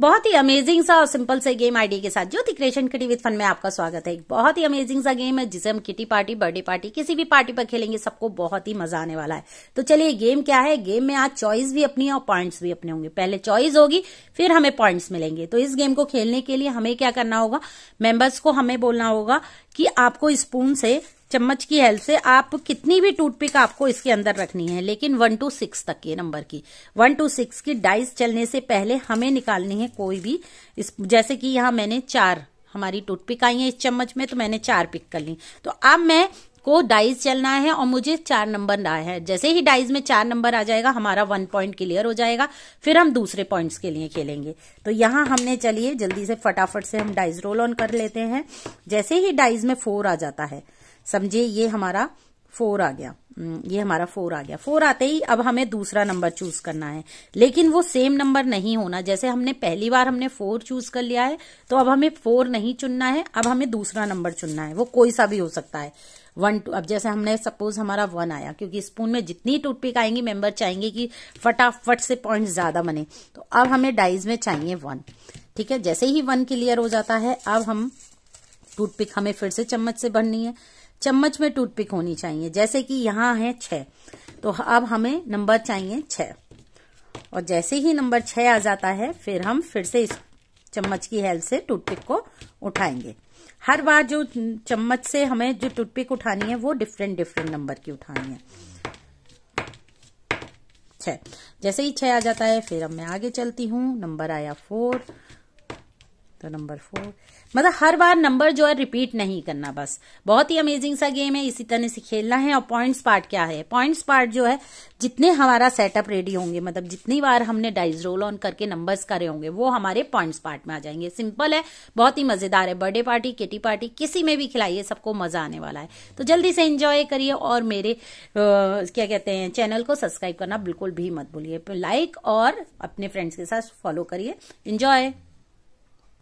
बहुत ही अमेजिंग सा और सिंपल से गेम आईडी के साथ Jyoti creation kitty with fun में आपका स्वागत है एक बहुत ही अमेजिंग सा गेम है जिसे हम किटी पार्टी बर्थडे पार्टी किसी भी पार्टी पर खेलेंगे सबको बहुत ही मजा आने वाला है तो चलिए गेम क्या है गेम में आज चॉइस भी अपनी और पॉइंट्स भी अपने होंगे पहले चॉइस होगी फिर हमें पॉइंट्स मिलेंगे तो इस गेम को खेलने के लिए हमें क्या करना होगा मेंबर्स को हमें बोलना होगा कि आपको स्पून से चम्मच की हेल्प से आप कितनी भी टूथपिक आपको इसके अंदर रखनी है लेकिन वन टू सिक्स तक के नंबर की वन टू सिक्स की डाइस चलने से पहले हमें निकालनी है कोई भी इस जैसे कि यहाँ मैंने चार हमारी टूथपिक आई है इस चम्मच में तो मैंने चार पिक कर ली तो अब मैं को डाइस चलना है और मुझे चार नंबर ना है जैसे ही डाइस में चार नंबर आ जाएगा हमारा वन पॉइंट क्लियर हो जाएगा फिर हम दूसरे पॉइंट्स के लिए खेलेंगे तो यहां हमने चलिए जल्दी से फटाफट से हम डाइस रोल ऑन कर लेते हैं जैसे ही डाइस में फोर आ जाता है समझे ये हमारा फोर आ गया हम्म, ये हमारा फोर आ गया फोर आते ही अब हमें दूसरा नंबर चूज करना है लेकिन वो सेम नंबर नहीं होना जैसे हमने पहली बार हमने फोर चूज कर लिया है तो अब हमें फोर नहीं चुनना है अब हमें दूसरा नंबर चुनना है वो कोई सा भी हो सकता है वन टू अब जैसे हमने सपोज हमारा वन आया क्योंकि स्पून में जितनी टूटपिक आएंगी मेंबर चाहेंगे कि फटाफट से पॉइंट ज्यादा बने तो अब हमें डाइज में चाहिए वन ठीक है जैसे ही वन क्लियर हो जाता है अब हम टूटपिक हमें फिर से चम्मच से भरनी है चम्मच में टूथपिक होनी चाहिए जैसे कि यहाँ है छः तो अब हमें नंबर चाहिए छह और जैसे ही नंबर छः आ जाता है फिर हम फिर से इस चम्मच की हेल्प से टूथपिक को उठाएंगे हर बार जो चम्मच से हमें जो टूथपिक उठानी है वो डिफरेंट डिफरेंट नंबर की उठानी है छ जैसे ही छ आ जाता है फिर अब मैं आगे चलती हूँ नंबर आया फोर तो नंबर फोर मतलब हर बार नंबर जो है रिपीट नहीं करना बस बहुत ही अमेजिंग सा गेम है इसी तरह से खेलना है और पॉइंट्स पार्ट क्या है पॉइंट्स पार्ट जो है जितने हमारा सेटअप रेडी होंगे मतलब जितनी बार हमने डाइज रोल ऑन करके नंबर्स करे होंगे वो हमारे पॉइंट्स पार्ट में आ जाएंगे सिंपल है बहुत ही मजेदार है बर्थडे पार्टी किटी पार्टी किसी में भी खिलाइए सबको मजा आने वाला है तो जल्दी से इंजॉय करिए और मेरे आ, क्या कहते हैं चैनल को सब्सक्राइब करना बिल्कुल भी मत भूलिए लाइक और अपने फ्रेंड्स के साथ फॉलो करिए इंजॉय